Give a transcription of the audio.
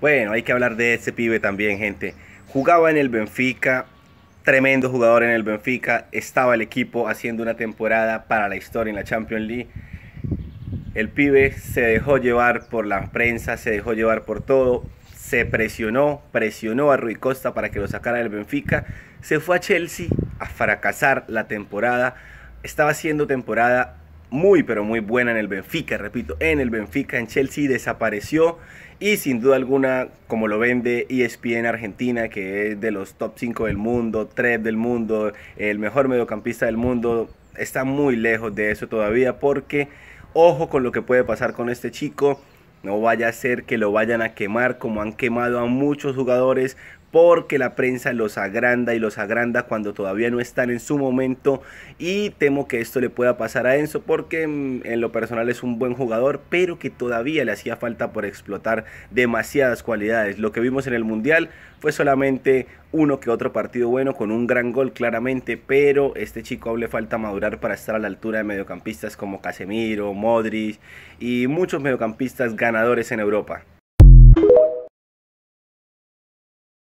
Bueno, hay que hablar de ese pibe también, gente. Jugaba en el Benfica, tremendo jugador en el Benfica. Estaba el equipo haciendo una temporada para la historia en la Champions League. El pibe se dejó llevar por la prensa, se dejó llevar por todo. Se presionó, presionó a Rui Costa para que lo sacara del Benfica. Se fue a Chelsea a fracasar la temporada. Estaba haciendo temporada muy pero muy buena en el Benfica, repito, en el Benfica, en Chelsea desapareció y sin duda alguna, como lo vende ESPN Argentina, que es de los top 5 del mundo, 3 del mundo, el mejor mediocampista del mundo, está muy lejos de eso todavía porque ojo con lo que puede pasar con este chico. No vaya a ser que lo vayan a quemar como han quemado a muchos jugadores porque la prensa los agranda y los agranda cuando todavía no están en su momento y temo que esto le pueda pasar a Enzo porque mm, en lo personal es un buen jugador pero que todavía le hacía falta por explotar demasiadas cualidades. Lo que vimos en el Mundial fue solamente uno que otro partido bueno con un gran gol claramente, pero este chico hable falta madurar para estar a la altura de mediocampistas como Casemiro, Modric y muchos mediocampistas ganadores en Europa.